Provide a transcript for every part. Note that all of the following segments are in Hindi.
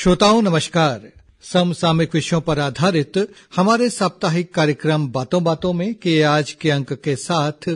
श्रोताओं नमस्कार समसामयिक विषयों पर आधारित हमारे साप्ताहिक कार्यक्रम बातों बातों में के आज के अंक के साथ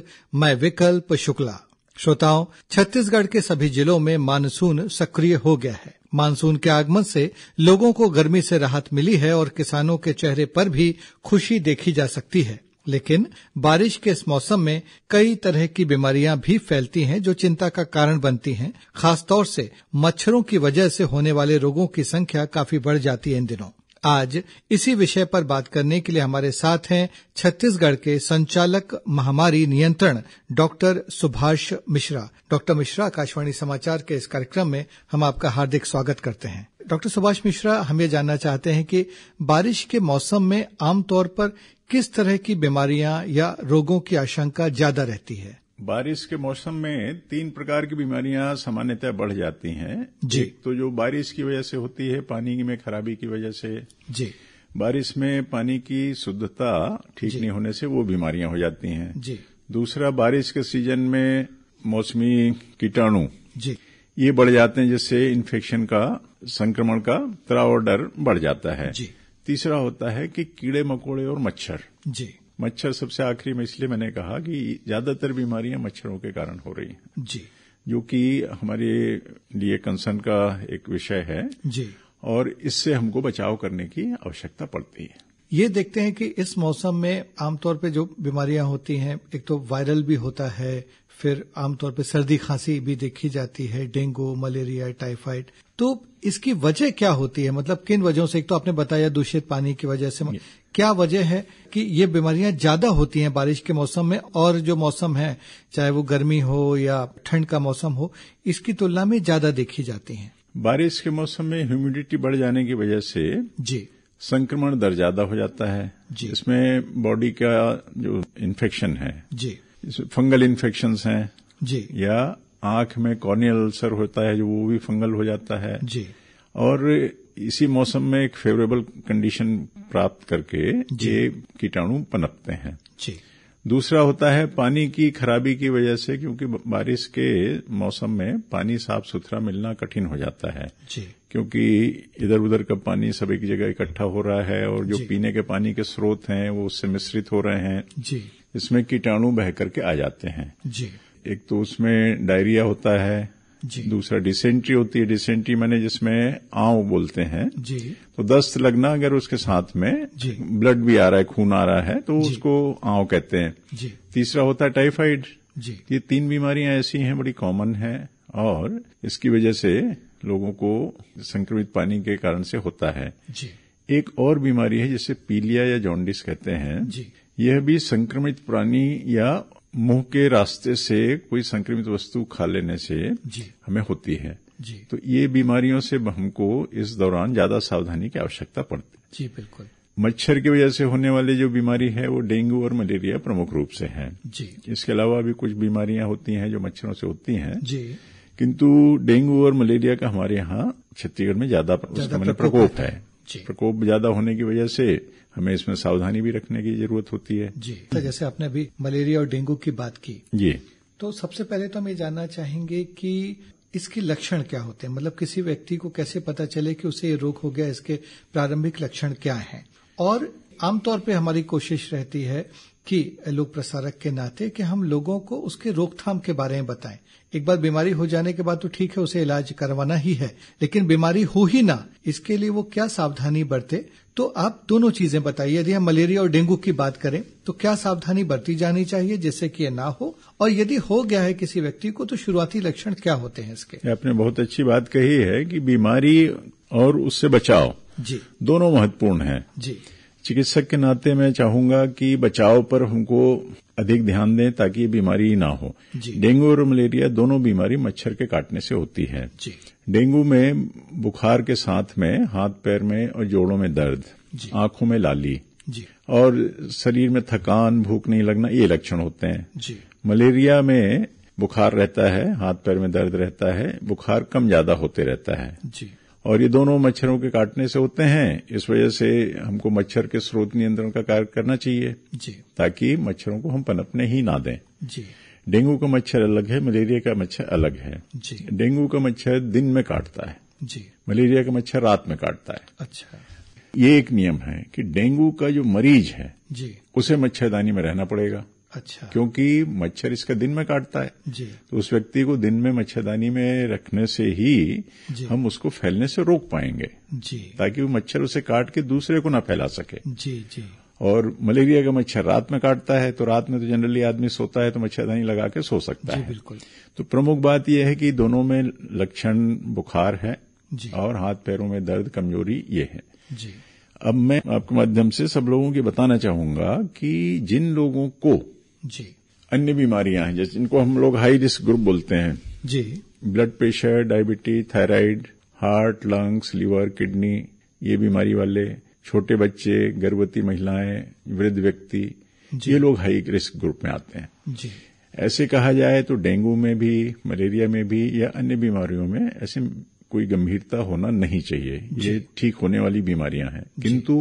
मैं विकल्प शुक्ला श्रोताओं छत्तीसगढ़ के सभी जिलों में मानसून सक्रिय हो गया है मानसून के आगमन से लोगों को गर्मी से राहत मिली है और किसानों के चेहरे पर भी खुशी देखी जा सकती है लेकिन बारिश के इस मौसम में कई तरह की बीमारियां भी फैलती हैं जो चिंता का कारण बनती हैं खासतौर से मच्छरों की वजह से होने वाले रोगों की संख्या काफी बढ़ जाती है इन दिनों आज इसी विषय पर बात करने के लिए हमारे साथ हैं छत्तीसगढ़ के संचालक महामारी नियंत्रण डॉक्टर सुभाष मिश्रा डॉक्टर मिश्रा आकाशवाणी समाचार के इस कार्यक्रम में हम आपका हार्दिक स्वागत करते हैं डॉक्टर सुभाष मिश्रा हम ये जानना चाहते हैं कि बारिश के मौसम में आमतौर पर किस तरह की बीमारियां या रोगों की आशंका ज्यादा रहती है बारिश के मौसम में तीन प्रकार की बीमारियां सामान्यतः बढ़ जाती हैं जी तो जो बारिश की वजह से होती है पानी में खराबी की वजह से जी बारिश में पानी की शुद्धता ठीक नहीं होने से वो बीमारियां हो जाती हैं जी दूसरा बारिश के सीजन में मौसमी कीटाणु जी ये बढ़ जाते हैं जिससे इन्फेक्शन का संक्रमण का त्राव डर बढ़ जाता है जी तीसरा होता है कि कीड़े मकोड़े और मच्छर जी मच्छर सबसे आखिरी में इसलिए मैंने कहा कि ज्यादातर बीमारियां मच्छरों के कारण हो रही हैं जी जो कि हमारे लिए कंसर्न का एक विषय है जी और इससे हमको बचाव करने की आवश्यकता पड़ती है ये देखते हैं कि इस मौसम में आमतौर पे जो बीमारियां होती हैं एक तो वायरल भी होता है फिर आमतौर पे सर्दी खांसी भी देखी जाती है डेंगू मलेरिया टाइफाइड तो इसकी वजह क्या होती है मतलब किन वजहों से एक तो आपने बताया दूषित पानी की वजह से क्या वजह है कि ये बीमारियां ज्यादा होती हैं बारिश के मौसम में और जो मौसम है चाहे वो गर्मी हो या ठंड का मौसम हो इसकी तुलना में ज्यादा देखी जाती हैं बारिश के मौसम में ह्यूमिडिटी बढ़ जाने की वजह से जी संक्रमण दर ज्यादा हो जाता है इसमें बॉडी का जो इन्फेक्शन है जी फंगल इन्फेक्शन है जी या आंख में कॉर्नियल अल्सर होता है जो वो भी फंगल हो जाता है जी और इसी मौसम में एक फेवरेबल कंडीशन प्राप्त करके ये कीटाणु पनपते हैं जी दूसरा होता है पानी की खराबी की वजह से क्योंकि बारिश के मौसम में पानी साफ सुथरा मिलना कठिन हो जाता है जी क्योंकि इधर उधर का पानी सब एक जगह इकट्ठा हो रहा है और जो पीने के पानी के स्रोत हैं वो उससे मिश्रित हो रहे हैं जी इसमें कीटाणु बह करके आ जाते हैं जी एक तो उसमें डायरिया होता है जी दूसरा डिसेंट्री होती है डिसेंट्री मैंने जिसमें आव बोलते हैं जी तो दस्त लगना अगर उसके साथ में ब्लड भी आ रहा है खून आ रहा है तो उसको आव कहते हैं जी तीसरा होता है टाइफाइड ये तीन बीमारियां ऐसी हैं बड़ी कॉमन है और इसकी वजह से लोगों को संक्रमित पानी के कारण से होता है जी एक और बीमारी है जिसे पीलिया या जॉन्डिस कहते हैं जी यह भी संक्रमित प्राणी या मुंह के रास्ते से कोई संक्रमित वस्तु खा लेने से हमें होती है जी तो ये बीमारियों से हमको इस दौरान ज्यादा सावधानी की आवश्यकता पड़ती है जी बिल्कुल मच्छर की वजह से होने वाली जो बीमारी है वो डेंगू और मलेरिया प्रमुख रूप से है जी इसके अलावा भी कुछ बीमारियां होती हैं जो मच्छरों से होती हैं जी किंतु डेंगू और मलेरिया का हमारे यहाँ छत्तीसगढ़ में ज्यादा मतलब प्रकोप है प्रकोप ज्यादा होने की वजह से हमें इसमें सावधानी भी रखने की जरूरत होती है जी तो जैसे आपने अभी मलेरिया और डेंगू की बात की जी तो सबसे पहले तो हम ये जानना चाहेंगे कि इसके लक्षण क्या होते हैं मतलब किसी व्यक्ति को कैसे पता चले कि उसे ये रोग हो गया इसके प्रारंभिक लक्षण क्या हैं और आमतौर पर हमारी कोशिश रहती है कि लोक प्रसारक के नाते कि हम लोगों को उसके रोकथाम के बारे में बताएं एक बार बीमारी हो जाने के बाद तो ठीक है उसे इलाज करवाना ही है लेकिन बीमारी हो ही ना इसके लिए वो क्या सावधानी बरते तो आप दोनों चीजें बताइए यदि हम मलेरिया और डेंगू की बात करें तो क्या सावधानी बरती जानी चाहिए जिससे कि ना हो और यदि हो गया है किसी व्यक्ति को तो शुरुआती लक्षण क्या होते हैं इसके आपने बहुत अच्छी बात कही है कि बीमारी और उससे बचाव जी दोनों महत्वपूर्ण है जी चिकित्सक के नाते मैं चाहूंगा कि बचाव पर हमको अधिक ध्यान दें ताकि ये बीमारी ना हो डेंगू और मलेरिया दोनों बीमारी मच्छर के काटने से होती है डेंगू में बुखार के साथ में हाथ पैर में और जोड़ों में दर्द आंखों में लाली और शरीर में थकान भूख नहीं लगना ये लक्षण होते हैं मलेरिया में बुखार रहता है हाथ पैर में दर्द रहता है बुखार कम ज्यादा होते रहता है और ये दोनों मच्छरों के काटने से होते हैं इस वजह से हमको मच्छर के स्रोत नियंत्रण का कार्य करना चाहिए जी ताकि मच्छरों को हम पनपने ही ना दें जी डेंगू का मच्छर अलग है मलेरिया का मच्छर अलग है जी डेंगू का मच्छर दिन में काटता है जी मलेरिया का मच्छर रात में काटता है अच्छा ये एक नियम है कि डेंगू का जो मरीज है जी उसे मच्छरदानी में रहना पड़ेगा अच्छा क्योंकि मच्छर इसका दिन में काटता है जी तो उस व्यक्ति को दिन में मच्छरदानी में रखने से ही हम उसको फैलने से रोक पाएंगे जी ताकि वो मच्छर उसे काट के दूसरे को ना फैला सके जी जी और मलेरिया का मच्छर रात में काटता है तो रात में तो जनरली आदमी सोता है तो मच्छरदानी लगा के सो सकता है बिल्कुल तो प्रमुख बात यह है कि दोनों में लक्षण बुखार है और हाथ पैरों में दर्द कमजोरी ये है जी अब मैं आपके माध्यम से सब लोगों की बताना चाहूंगा कि जिन लोगों को जी अन्य बीमारियां हैं जैसे इनको हम लोग हाई रिस्क ग्रुप बोलते हैं जी blood pressure diabetes thyroid heart lungs liver kidney ये बीमारी वाले छोटे बच्चे गर्भवती महिलाएं वृद्ध व्यक्ति ये लोग हाई रिस्क ग्रुप में आते हैं जी ऐसे कहा जाए तो डेंगू में भी मलेरिया में भी या अन्य बीमारियों में ऐसे कोई गंभीरता होना नहीं चाहिए ये ठीक होने वाली बीमारियां हैं किंतु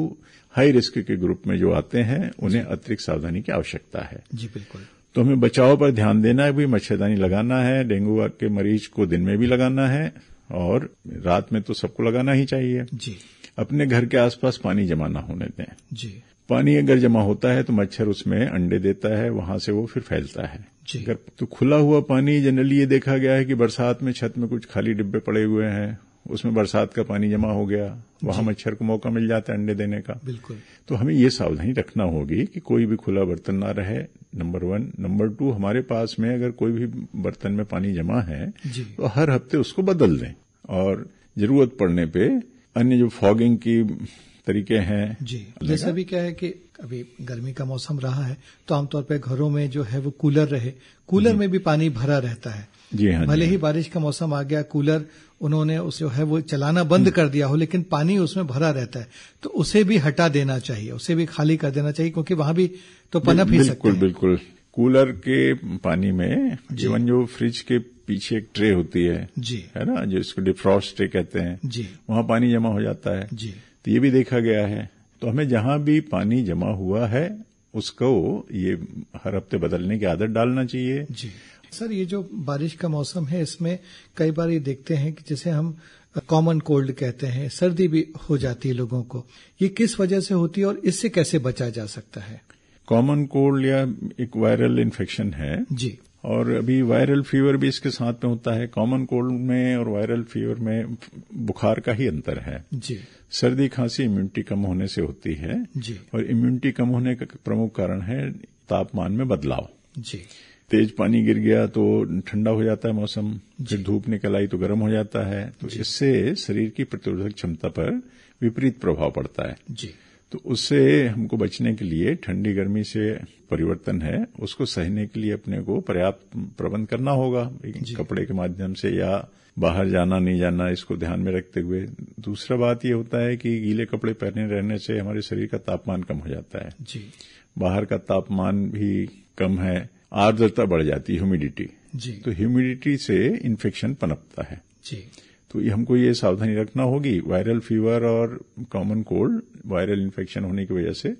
हाई रिस्क के ग्रुप में जो आते हैं उन्हें अतिरिक्त सावधानी की आवश्यकता है जी बिल्कुल तो हमें बचाव पर ध्यान देना है भी मच्छरदानी लगाना है डेंगू के मरीज को दिन में भी लगाना है और रात में तो सबको लगाना ही चाहिए जी अपने घर के आसपास पानी जमा ना होने दें जी पानी अगर जमा होता है तो मच्छर उसमें अंडे देता है वहां से वो फिर फैलता है अगर तो खुला हुआ पानी जनरली ये देखा गया है कि बरसात में छत में कुछ खाली डिब्बे पड़े हुए हैं उसमें बरसात का पानी जमा हो गया वहां मच्छर को मौका मिल जाता है अंडे देने का बिल्कुल तो हमें ये सावधानी रखना होगी कि कोई भी खुला बर्तन ना रहे नंबर वन नंबर टू हमारे पास में अगर कोई भी बर्तन में पानी जमा है तो हर हफ्ते उसको बदल दें और जरूरत पड़ने पे अन्य जो फॉगिंग की तरीके हैं जी जैसे भी क्या है कि अभी गर्मी का मौसम रहा है तो आमतौर पर घरों में जो है वो कूलर रहे कूलर में भी पानी भरा रहता है जी हाँ भले ही हाँ। बारिश का मौसम आ गया कूलर उन्होंने उस जो है वो चलाना बंद हम्म। कर दिया हो लेकिन पानी उसमें भरा रहता है तो उसे भी हटा देना चाहिए उसे भी खाली कर देना चाहिए क्योंकि वहां भी तो पनप ही सकते बिल्कुल बिल्कुल कूलर के पानी में जीवन जो फ्रिज के पीछे एक ट्रे होती है जी है ना जो इसको डिफ्रॉस्ट ट्रे कहते हैं जी वहां पानी जमा हो जाता है जी तो ये भी देखा गया है तो हमें जहां भी पानी जमा हुआ है उसको ये हर हफ्ते बदलने की आदत डालना चाहिए जी सर ये जो बारिश का मौसम है इसमें कई बार ये देखते हैं कि जैसे हम कॉमन कोल्ड कहते हैं सर्दी भी हो जाती है लोगों को ये किस वजह से होती है और इससे कैसे बचा जा सकता है कॉमन कोल्ड या एक वायरल इन्फेक्शन है जी और अभी वायरल फीवर भी इसके साथ में होता है कॉमन कोल्ड में और वायरल फीवर में बुखार का ही अंतर है जी सर्दी खांसी इम्यूनिटी कम होने से होती है जी और इम्यूनिटी कम होने का प्रमुख कारण है तापमान में बदलाव जी तेज पानी गिर गया तो ठंडा हो जाता है मौसम फिर धूप निकल आई तो गर्म हो जाता है तो इससे शरीर की प्रतिरोधक क्षमता पर विपरीत प्रभाव पड़ता है जी तो उससे हमको बचने के लिए ठंडी गर्मी से परिवर्तन है उसको सहने के लिए अपने को पर्याप्त प्रबंध करना होगा कपड़े के माध्यम से या बाहर जाना नहीं जाना इसको ध्यान में रखते हुए दूसरा बात यह होता है कि गीले कपड़े पहने रहने से हमारे शरीर का तापमान कम हो जाता है जी बाहर का तापमान भी कम है आर्द्रता बढ़ जाती है ह्यूमिडिटी जी तो ह्यूमिडिटी से इन्फेक्शन पनपता है जी तो ये हमको ये सावधानी रखना होगी वायरल फीवर और कॉमन कोल्ड वायरल इन्फेक्शन होने की वजह से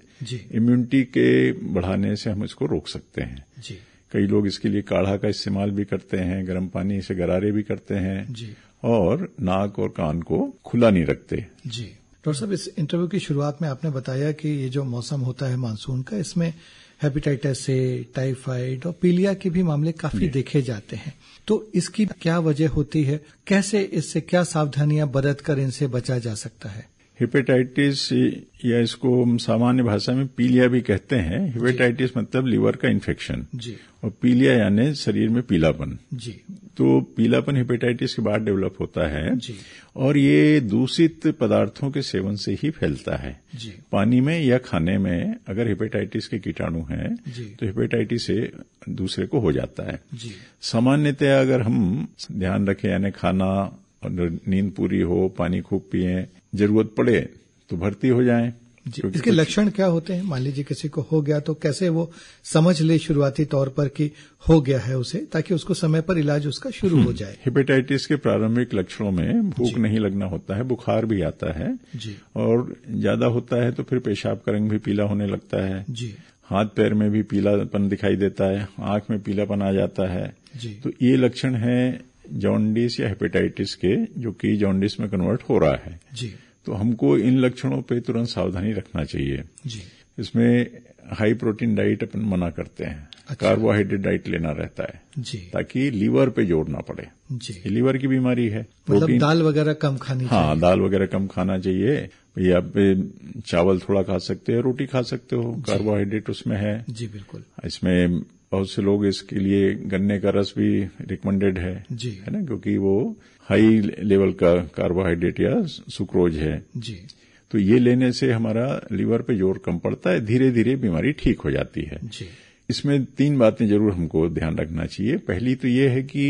इम्यूनिटी के बढ़ाने से हम इसको रोक सकते हैं जी कई लोग इसके लिए काढ़ा का इस्तेमाल भी करते हैं गर्म पानी से गरारे भी करते हैं जी और नाक और कान को खुला नहीं रखते जी डॉक्टर साहब इस इंटरव्यू की शुरुआत में आपने बताया कि ये जो मौसम होता है मानसून का इसमें हेपेटाइटिस से टाइफाइड और पीलिया के भी मामले काफी देखे जाते हैं तो इसकी क्या वजह होती है कैसे इससे क्या सावधानियां बरत कर इनसे बचा जा सकता है हेपेटाइटिस या इसको हम सामान्य भाषा में पीलिया भी कहते हैं हेपेटाइटिस मतलब लीवर का इन्फेक्शन जी और पीलिया यानी शरीर में पीलापन जी तो पीलापन हेपेटाइटिस के बाद डेवलप होता है और ये दूषित पदार्थों के सेवन से ही फैलता है पानी में या खाने में अगर हेपेटाइटिस के कीटाणु हैं तो हेपेटाइटिस से दूसरे को हो जाता है सामान्यतया अगर हम ध्यान रखें यानी खाना नींद पूरी हो पानी खूब पिए जरूरत पड़े तो भर्ती हो जाएं इसके लक्षण क्या होते हैं मान लीजिए किसी को हो गया तो कैसे वो समझ ले शुरुआती तौर पर कि हो गया है उसे ताकि उसको समय पर इलाज उसका शुरू हो हम्म, जाए हेपेटाइटिस के प्रारंभिक लक्षणों में भूख नहीं लगना होता है बुखार भी आता है जी और ज्यादा होता है तो फिर पेशाब का रंग भी पीला होने लगता है जी हाथ पैर में भी पीलापन दिखाई देता है आंख में पीलापन आ जाता है जी तो ये लक्षण है जॉन्डिस या हेपेटाइटिस के जो कि जॉन्डिस में कन्वर्ट हो रहा है जी तो हमको इन लक्षणों पे तुरंत सावधानी रखना चाहिए जी इसमें हाई प्रोटीन डाइट अपन मना करते हैं अच्छा। कार्बोहाइड्रेट डाइट लेना रहता है जी ताकि लीवर पे जोर ना पड़े जी लीवर की बीमारी है मतलब दाल वगैरह कम खानी हाँ चाहिए। दाल वगैरह कम खाना चाहिए या आप चावल थोड़ा खा सकते हो रोटी खा सकते हो कार्बोहाइड्रेट उसमें है जी बिल्कुल इसमें बहुत से लोग इसके लिए गन्ने का रस भी रिकमेंडेड है जी है ना क्योंकि वो हाई लेवल का कार्बोहाइड्रेट या सुक्रोज है जी तो ये लेने से हमारा लीवर पे जोर कम पड़ता है धीरे धीरे बीमारी ठीक हो जाती है जी इसमें तीन बातें जरूर हमको ध्यान रखना चाहिए पहली तो ये है कि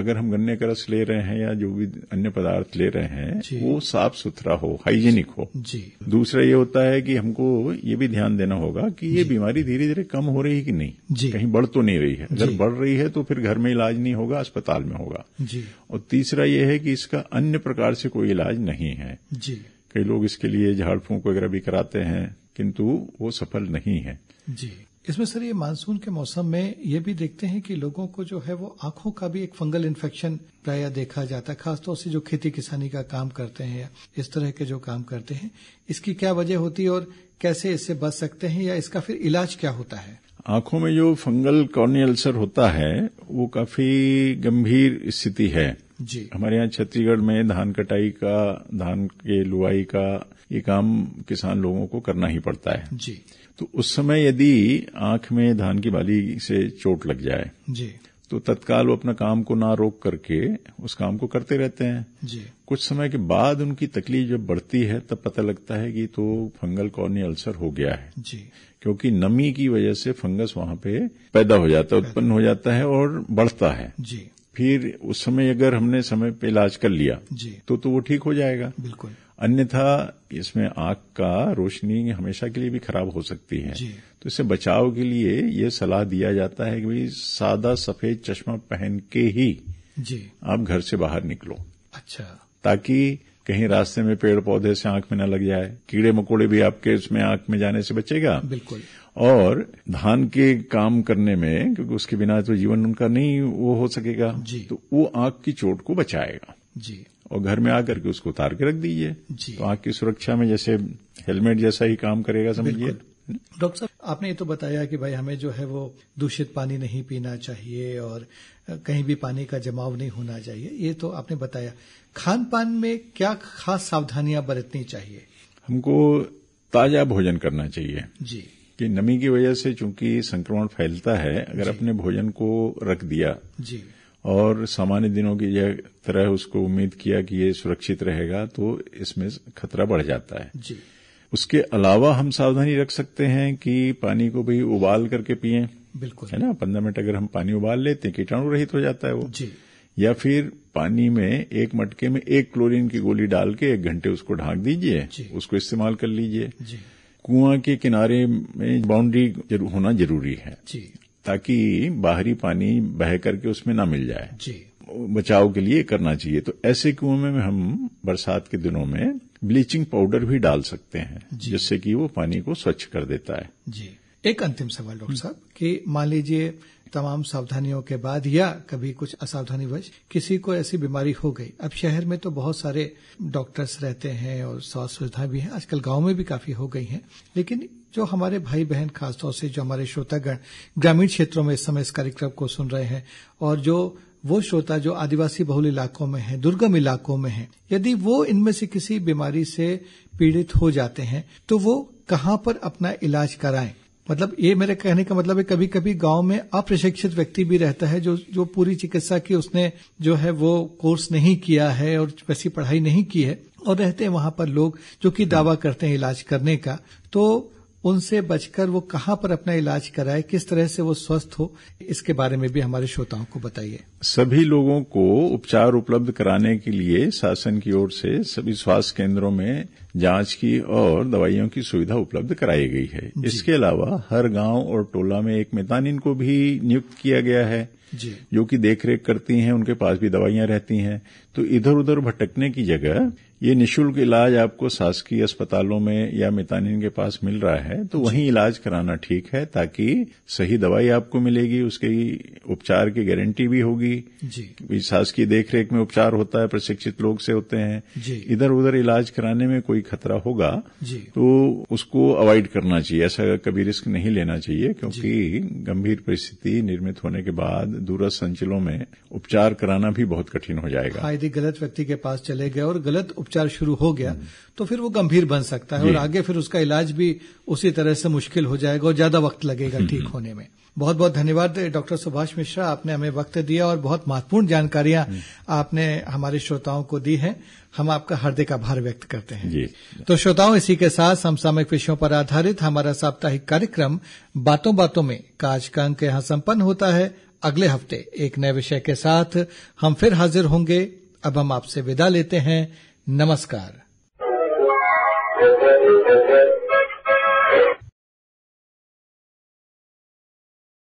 अगर हम गन्ने का रस ले रहे हैं या जो भी अन्य पदार्थ ले रहे हैं वो साफ सुथरा हो हाइजीनिक हो जी दूसरा ये होता है कि हमको ये भी ध्यान देना होगा कि ये बीमारी धीरे धीरे कम हो रही है कि नहीं जी कहीं बढ़ तो नहीं रही है अगर बढ़ रही है तो फिर घर में इलाज नहीं होगा अस्पताल में होगा जी और तीसरा ये है कि इसका अन्य प्रकार से कोई इलाज नहीं है जी कई लोग इसके लिए झाड़ फूंक वगैरह भी कराते हैं किंतु वो सफल नहीं है जी इसमें सर ये मानसून के मौसम में ये भी देखते हैं कि लोगों को जो है वो आंखों का भी एक फंगल इन्फेक्शन प्राय देखा जाता है खासतौर से जो खेती किसानी का काम करते हैं इस तरह के जो काम करते हैं इसकी क्या वजह होती है और कैसे इससे बच सकते हैं या इसका फिर इलाज क्या होता है आंखों में जो फंगल कॉर्निय अल्सर होता है वो काफी गंभीर स्थिति है जी हमारे यहाँ छत्तीसगढ़ में धान कटाई का धान के लुआई का ये काम किसान लोगों को करना ही पड़ता है जी तो उस समय यदि आंख में धान की बाली से चोट लग जाए जी तो तत्काल वो अपना काम को ना रोक करके उस काम को करते रहते हैं जी कुछ समय के बाद उनकी तकलीफ जब बढ़ती है तब पता लगता है कि तो फंगल कॉर्नी अल्सर हो गया है जी क्योंकि नमी की वजह से फंगस वहां पे पैदा हो जाता है उत्पन्न हो जाता है और बढ़ता है जी फिर उस समय अगर हमने समय पे इलाज कर लिया जी तो तो वो ठीक हो जाएगा बिल्कुल अन्यथा इसमें आंख का रोशनी हमेशा के लिए भी खराब हो सकती है तो इससे बचाव के लिए यह सलाह दिया जाता है कि भाई सादा सफेद चश्मा पहन के ही जी आप घर से बाहर निकलो अच्छा ताकि कहीं रास्ते में पेड़ पौधे से आंख में न लग जाए कीड़े मकोड़े भी आपके उसमें आंख में जाने से बचेगा बिल्कुल और धान के काम करने में क्योंकि उसके बिना तो जीवन उनका नहीं वो हो सकेगा जी तो वो आंख की चोट को बचाएगा जी और घर में आकर के उसको उतार के रख दीजिए तो आंख की सुरक्षा में जैसे हेलमेट जैसा ही काम करेगा समझिए डॉक्टर साहब आपने ये तो बताया कि भाई हमें जो है वो दूषित पानी नहीं पीना चाहिए और कहीं भी पानी का जमाव नहीं होना चाहिए ये तो आपने बताया खान पान में क्या खास सावधानियां बरतनी चाहिए हमको ताजा भोजन करना चाहिए जी कि नमी की वजह से चूंकि संक्रमण फैलता है अगर अपने भोजन को रख दिया जी और सामान्य दिनों की यह तरह उसको उम्मीद किया कि ये सुरक्षित रहेगा तो इसमें खतरा बढ़ जाता है जी उसके अलावा हम सावधानी रख सकते हैं कि पानी को भी उबाल करके पिए बिल्कुल है ना पंद्रह मिनट अगर हम पानी उबाल लेते हैं कीटाणु रहित हो जाता है वो जी या फिर पानी में एक मटके में एक क्लोरीन की गोली डाल के एक घंटे उसको ढांक दीजिए उसको इस्तेमाल कर लीजिए कुआं के किनारे में बाउंड्री होना जरूरी है जी ताकि बाहरी पानी बह करके उसमें ना मिल जाए जी बचाव के लिए करना चाहिए तो ऐसे कुओं में हम बरसात के दिनों में ब्लीचिंग पाउडर भी डाल सकते हैं जिससे कि वो पानी को स्वच्छ कर देता है जी एक अंतिम सवाल डॉक्टर साहब कि मान लीजिए तमाम सावधानियों के बाद या कभी कुछ असावधानीवश किसी को ऐसी बीमारी हो गई अब शहर में तो बहुत सारे डॉक्टर्स रहते हैं और स्वास्थ्य सुविधाएं भी हैं आजकल गांव में भी काफी हो गई हैं लेकिन जो हमारे भाई बहन खासतौर से जो हमारे श्रोतागण ग्रामीण क्षेत्रों में इस समय इस कार्यक्रम को सुन रहे हैं और जो वो श्रोता जो आदिवासी बहुल इलाकों में हैं दुर्गम इलाकों में हैं यदि वो इनमें से किसी बीमारी से पीड़ित हो जाते हैं तो वो कहाँ पर अपना इलाज कराएं मतलब ये मेरे कहने का मतलब है कभी कभी गांव में अप्रशिक्षित व्यक्ति भी रहता है जो जो पूरी चिकित्सा की उसने जो है वो कोर्स नहीं किया है और वैसी पढ़ाई नहीं की है और रहते हैं वहां पर लोग जो कि दावा करते हैं इलाज करने का तो उनसे बचकर वो कहाँ पर अपना इलाज कराए किस तरह से वो स्वस्थ हो इसके बारे में भी हमारे श्रोताओं को बताइए सभी लोगों को उपचार उपलब्ध कराने के लिए शासन की ओर से सभी स्वास्थ्य केंद्रों में जांच की और दवाइयों की सुविधा उपलब्ध कराई गई है इसके अलावा हर गांव और टोला में एक मितानिन को भी नियुक्त किया गया है जो कि देखरेख करती हैं उनके पास भी दवाइयां रहती हैं तो इधर उधर भटकने की जगह ये निशुल्क इलाज आपको शासकीय अस्पतालों में या मितानिन के पास मिल रहा है तो वहीं इलाज कराना ठीक है ताकि सही दवाई आपको मिलेगी उसके उपचार की गारंटी भी होगी शासकीय देखरेख में उपचार होता है प्रशिक्षित लोग से होते हैं इधर उधर इलाज कराने में कोई खतरा होगा तो उसको अवॉइड करना चाहिए ऐसा कभी रिस्क नहीं लेना चाहिए क्योंकि गंभीर परिस्थिति निर्मित होने के बाद दूरस्थ अंचलों में उपचार कराना भी बहुत कठिन हो जाएगा यदि गलत व्यक्ति के पास चले गए और गलत उपचार उपचार शुरू हो गया हम्म। तो फिर वो गंभीर बन सकता है और आगे फिर उसका इलाज भी उसी तरह से मुश्किल हो जाएगा और ज्यादा वक्त लगेगा हम्म। ठीक होने में बहुत बहुत धन्यवाद डॉक्टर सुभाष मिश्रा आपने हमें वक्त दिया और बहुत महत्वपूर्ण जानकारियां हम्म। आपने हमारे श्रोताओं को दी हैं हम आपका हार्दिक आभार व्यक्त करते हैं तो श्रोताओं इसी के साथ समसामयिक विषयों पर आधारित हमारा साप्ताहिक कार्यक्रम बातों बातों में काज का अंक यहां संपन्न होता है अगले हफ्ते एक नए विषय के साथ हम फिर हाजिर होंगे अब हम आपसे विदा लेते हैं नमस्कार